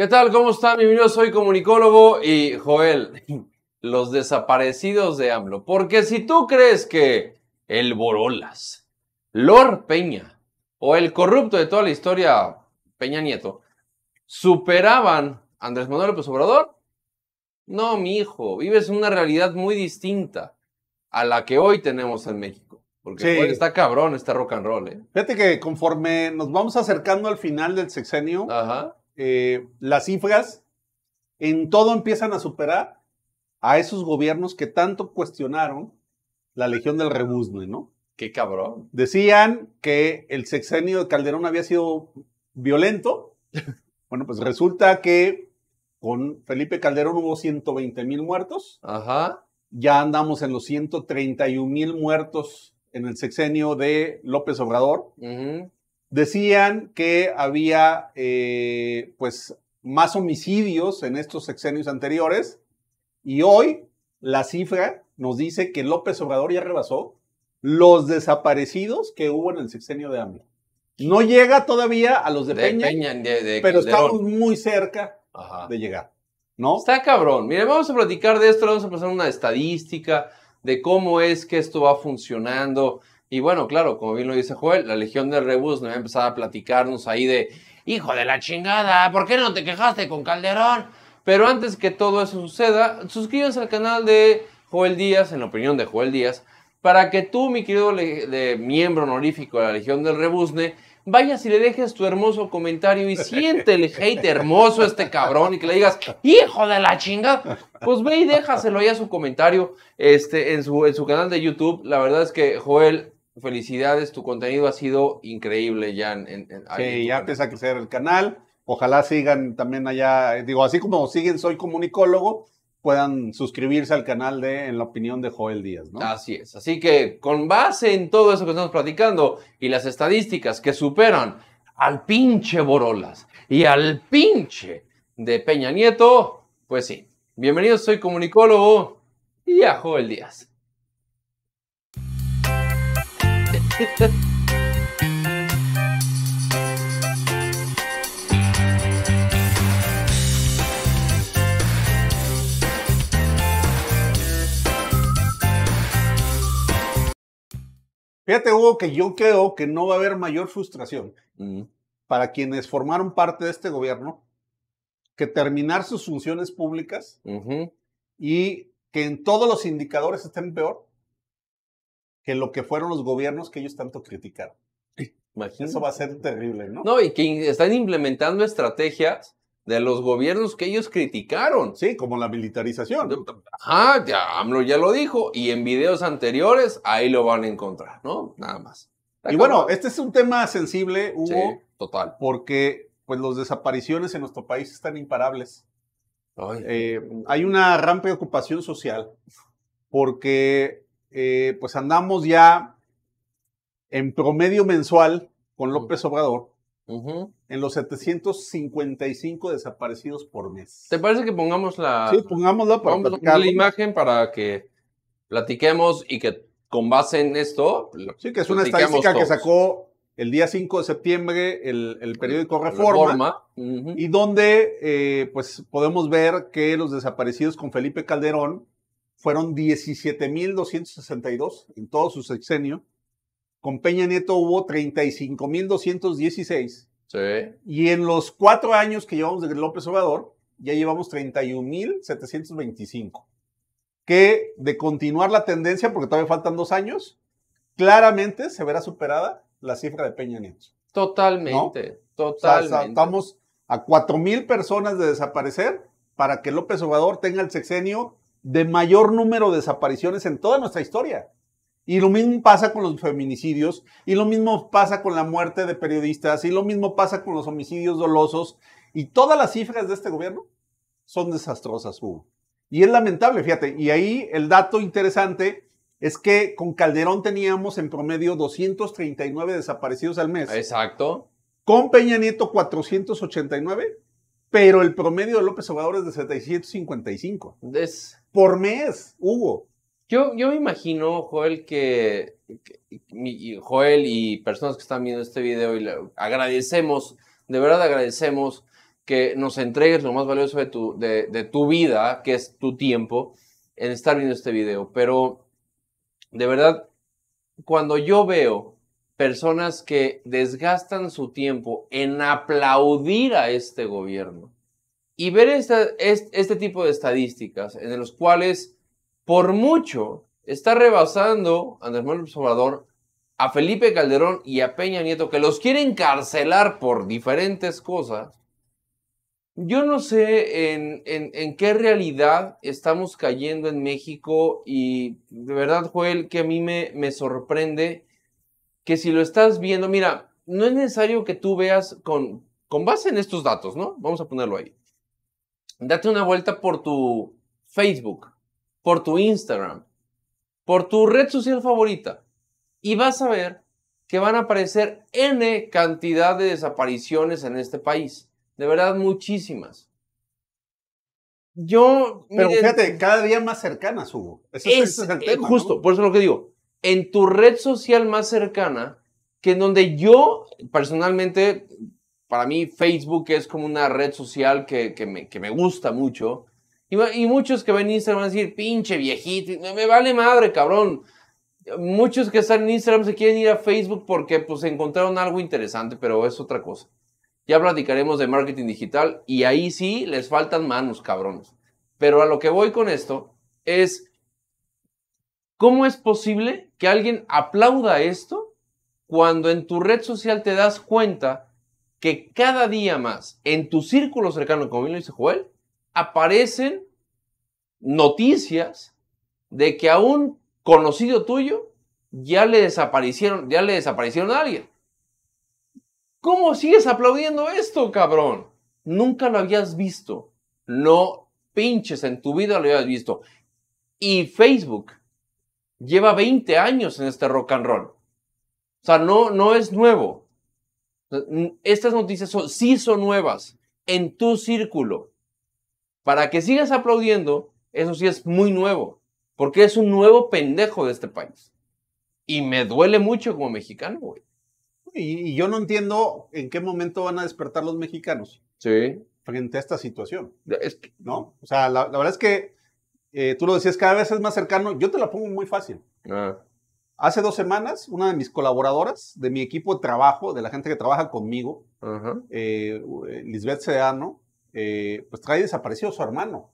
¿Qué tal? ¿Cómo están? Bienvenidos, soy comunicólogo y Joel, los desaparecidos de AMLO. Porque si tú crees que el Borolas, Lor Peña o el corrupto de toda la historia, Peña Nieto, superaban a Andrés Manuel López Obrador, no, mi hijo, vives una realidad muy distinta a la que hoy tenemos en México. Porque está cabrón, está rock and roll. ¿eh? Fíjate que conforme nos vamos acercando al final del sexenio, Ajá eh, las cifras en todo empiezan a superar a esos gobiernos que tanto cuestionaron la Legión del rebusme, ¿no? Qué cabrón. Decían que el sexenio de Calderón había sido violento. Bueno, pues resulta que con Felipe Calderón hubo 120 mil muertos. Ajá. Ya andamos en los 131 mil muertos en el sexenio de López Obrador. Ajá. Decían que había eh, pues más homicidios en estos sexenios anteriores y hoy la cifra nos dice que López Obrador ya rebasó los desaparecidos que hubo en el sexenio de AMLO. No llega todavía a los de, Peña, pero estamos muy cerca de llegar. ¿No? Está cabrón. Mire, vamos a platicar de esto, vamos a pasar una estadística de cómo es que esto va funcionando y bueno, claro, como bien lo dice Joel, la Legión del Rebus va a empezar a platicarnos ahí de, hijo de la chingada, ¿por qué no te quejaste con Calderón? Pero antes que todo eso suceda, suscríbanse al canal de Joel Díaz, en la opinión de Joel Díaz, para que tú, mi querido miembro honorífico de la Legión del Rebusne, vayas y le dejes tu hermoso comentario y siente el hate hermoso este cabrón y que le digas, hijo de la chingada! pues ve y déjaselo ya su comentario este, en, su, en su canal de YouTube. La verdad es que Joel felicidades, tu contenido ha sido increíble, ya. En, sí, ya empieza a crecer el canal. Ojalá sigan también allá, eh, digo, así como siguen Soy Comunicólogo, puedan suscribirse al canal de En la opinión de Joel Díaz, ¿no? Así es. Así que con base en todo eso que estamos platicando y las estadísticas que superan al pinche Borolas y al pinche de Peña Nieto, pues sí. Bienvenidos, soy comunicólogo y a Joel Díaz. Fíjate, Hugo, que yo creo que no va a haber mayor frustración mm. para quienes formaron parte de este gobierno que terminar sus funciones públicas y que en todos los indicadores estén peor que lo que fueron los gobiernos que ellos tanto criticaron. Imagínate. Eso va a ser terrible, ¿no? No, y que están implementando estrategias de los gobiernos que ellos criticaron. Sí, como la militarización. Ajá, ya AMLO ya lo dijo, y en videos anteriores ahí lo van a encontrar, ¿no? Nada más. Y bueno, este es un tema sensible, Hugo. Sí, total. Porque pues las desapariciones en nuestro país están imparables. Eh, hay una gran ocupación social porque eh, pues andamos ya en promedio mensual con López Obrador en los 755 desaparecidos por mes. ¿Te parece que pongamos la, sí, la imagen para que platiquemos y que con base en esto... Sí, que es una estadística que sacó el día 5 de septiembre el, periódico Reforma, y donde eh, pues podemos ver que los desaparecidos con Felipe Calderón fueron 17.262 en todo su sexenio. Con Peña Nieto hubo 35.216. Sí. Y en los cuatro años que llevamos de López Obrador, ya llevamos 31.725. Que de continuar la tendencia, porque todavía faltan dos años, claramente se verá superada la cifra de Peña Nieto. Totalmente, totalmente. O estamos a 4.000 personas de desaparecer para que López Obrador tenga el sexenio de mayor número de desapariciones en toda nuestra historia. Y lo mismo pasa con los feminicidios, y lo mismo pasa con la muerte de periodistas, y lo mismo pasa con los homicidios dolosos. Y todas las cifras de este gobierno son desastrosas, Hugo. Y es lamentable, fíjate. Y ahí el dato interesante es que con Calderón teníamos en promedio 239 desaparecidos al mes. Exacto. Con Peña Nieto 489 pero el promedio de López Obrador es de 755. Por mes, Hugo. Yo, yo me imagino, Joel, que, Joel y personas que están viendo este video, y le agradecemos, de verdad agradecemos que nos entregues lo más valioso de tu, de tu vida, que es tu tiempo, en estar viendo este video. Pero, de verdad, cuando yo veo personas que desgastan su tiempo en aplaudir a este gobierno y ver esta, este, tipo de estadísticas en los cuales por mucho está rebasando Andrés Manuel Obrador a Felipe Calderón y a Peña Nieto, que los quiere encarcelar por diferentes cosas, yo no sé en, qué realidad estamos cayendo en México y de verdad, Joel, que a mí me, me sorprende que si lo estás viendo, mira, no es necesario que tú veas con, con base en estos datos, ¿no? Vamos a ponerlo ahí. Date una vuelta por tu Facebook, por tu Instagram, por tu red social favorita y vas a ver que van a aparecer N cantidad de desapariciones en este país. De verdad, muchísimas. Yo. Pero fíjate, cada día más cercanas, hubo Eso es, eh, Justo, por eso es lo que digo en tu red social más cercana, que en donde yo personalmente, para mí Facebook es como una red social que, que, me, gusta mucho, y, muchos que ven Instagram van a decir, pinche viejito, me, vale madre, cabrón. Muchos que están en Instagram se quieren ir a Facebook porque pues encontraron algo interesante, pero es otra cosa. Ya platicaremos de marketing digital y ahí sí les faltan manos, cabrones. Pero a lo que voy con esto es ¿Cómo es posible que alguien aplauda esto cuando en tu red social te das cuenta que cada día más en tu círculo cercano, como bien lo dice Joel, aparecen noticias de que a un conocido tuyo ya le desaparecieron, ya le desaparecieron a alguien? ¿Cómo sigues aplaudiendo esto, cabrón? Nunca lo habías visto. No pinches en tu vida lo habías visto. Y Facebook lleva 20 años en este rock and roll. O sea, no, no es nuevo. Estas noticias son, sí son nuevas en tu círculo. Para que sigas aplaudiendo, eso sí es muy nuevo, porque es un nuevo pendejo de este país. Y me duele mucho como mexicano, güey. Y, yo no entiendo en qué momento van a despertar los mexicanos. Sí. Frente a esta situación. ¿No? O sea, la verdad es que eh, tú lo decías, cada vez es más cercano. Yo te la pongo muy fácil. Ah. Hace dos semanas, una de mis colaboradoras de mi equipo de trabajo, de la gente que trabaja conmigo, eh, Lisbeth Sedano, eh, pues trae desaparecido a su hermano.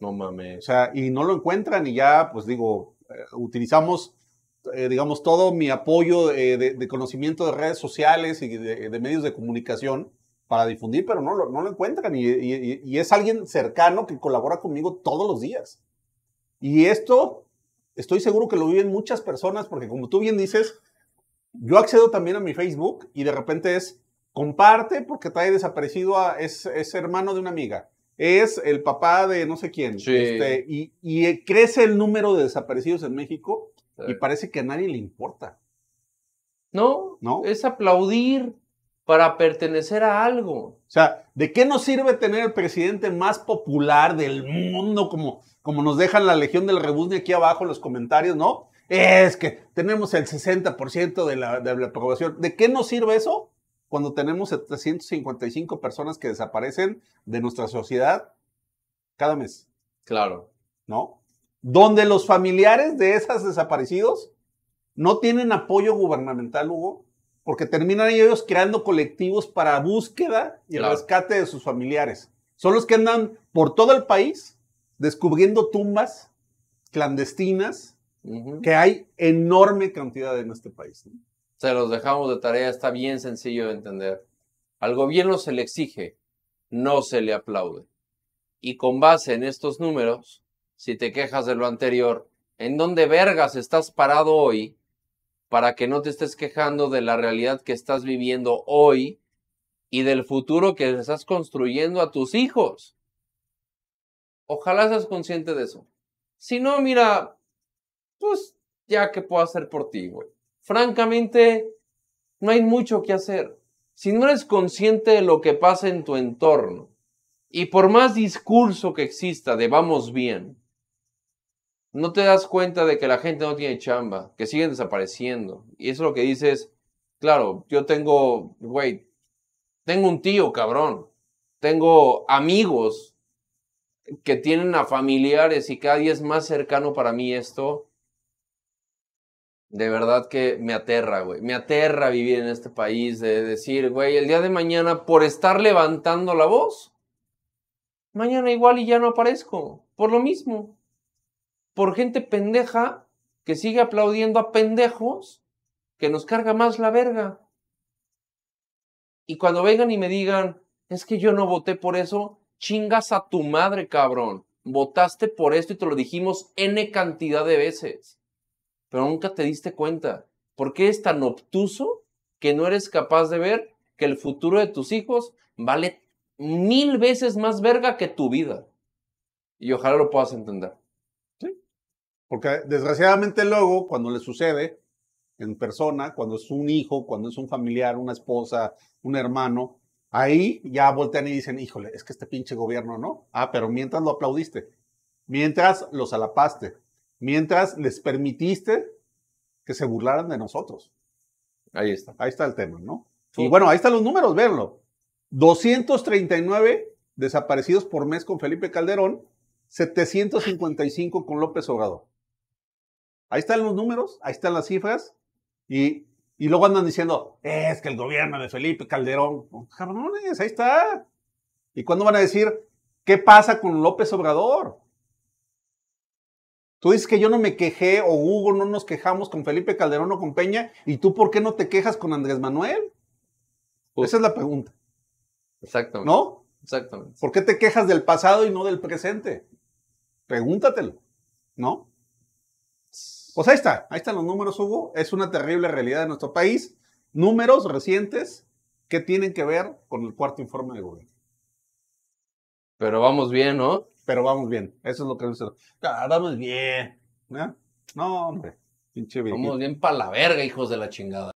No mames. O sea, y no lo encuentran y ya, pues digo, utilizamos, digamos, todo mi apoyo de, conocimiento de redes sociales y de medios de comunicación para difundir, pero no, no lo encuentran. Y, es alguien cercano que colabora conmigo todos los días. Y esto estoy seguro que lo viven muchas personas, porque como tú bien dices, yo accedo también a mi Facebook y de repente es comparte porque trae desaparecido a es, hermano de una amiga, es el papá de no sé quién. Este, y, eh, crece el número de desaparecidos en México y parece que a nadie le importa. No, no, es aplaudir para pertenecer a algo. O sea, ¿de qué nos sirve tener el presidente más popular del mundo, como, como nos dejan la Legión del Rebusne aquí abajo en los comentarios, no? Es que tenemos el 60% de la, de aprobación. ¿De qué nos sirve eso cuando tenemos 755 personas que desaparecen de nuestra sociedad cada mes? Claro. ¿No? Donde los familiares de esas desaparecidos no tienen apoyo gubernamental, Hugo porque terminan ellos creando colectivos para búsqueda y rescate de sus familiares. Son los que andan por todo el país descubriendo tumbas clandestinas que hay enorme cantidad en este país. Se los dejamos de tarea, está bien sencillo de entender. Al gobierno se le exige, no se le aplaude. Y con base en estos números, si te quejas de lo anterior, ¿en dónde vergas estás parado hoy para que no te estés quejando de la realidad que estás viviendo hoy y del futuro que estás construyendo a tus hijos. Ojalá seas consciente de eso. Si no, mira, pues ya que puedo hacer por ti, güey. Francamente, no hay mucho que hacer. Si no eres consciente de lo que pasa en tu entorno, y por más discurso que exista de vamos bien, no te das cuenta de que la gente no tiene chamba, que siguen desapareciendo. Y eso lo que dices, claro, yo tengo, güey, tengo un tío, cabrón. Tengo amigos que tienen a familiares y cada día es más cercano para mí esto. De verdad que me aterra, güey. Me aterra vivir en este país, de decir, güey, el día de mañana, por estar levantando la voz, mañana igual y ya no aparezco, por lo mismo por gente pendeja que sigue aplaudiendo a pendejos que nos carga más la verga. Y cuando vengan y me digan, es que yo no voté por eso, chingas a tu madre, cabrón. Votaste por esto y te lo dijimos N cantidad de veces. Pero nunca te diste cuenta. ¿Por qué es tan obtuso que no eres capaz de ver que el futuro de tus hijos vale mil veces más verga que tu vida? Y ojalá lo puedas entender. Porque desgraciadamente luego, cuando le sucede en persona, cuando es un hijo, cuando es un familiar, una esposa, un hermano, ahí ya voltean y dicen, híjole, es que este pinche gobierno no. Ah, pero mientras lo aplaudiste, mientras los alapaste, mientras les permitiste que se burlaran de nosotros. Ahí está. Ahí está el tema, ¿no? Y bueno, ahí están los números, verlo. 239 desaparecidos por mes con Felipe Calderón, 755 con López Obrador. Ahí están los números, ahí están las cifras, y, luego andan diciendo, es que el gobierno de Felipe Calderón, cabrones, ahí está. ¿Y cuándo van a decir, qué pasa con López Obrador? Tú dices que yo no me quejé o Hugo no nos quejamos con Felipe Calderón o con Peña, ¿y tú por qué no te quejas con Andrés Manuel? Pues Esa es la pregunta. Exactamente. ¿No? Exactamente. ¿Por qué te quejas del pasado y no del presente? Pregúntatelo, ¿no? Pues ahí está, ahí están los números, Hugo. Es una terrible realidad de nuestro país. Números recientes que tienen que ver con el cuarto informe de gobierno. Pero vamos bien, ¿no? Pero vamos bien. Eso es lo que nos ah, Vamos bien. ¿eh? No, hombre. Pinche Vamos bien para la verga, hijos de la chingada.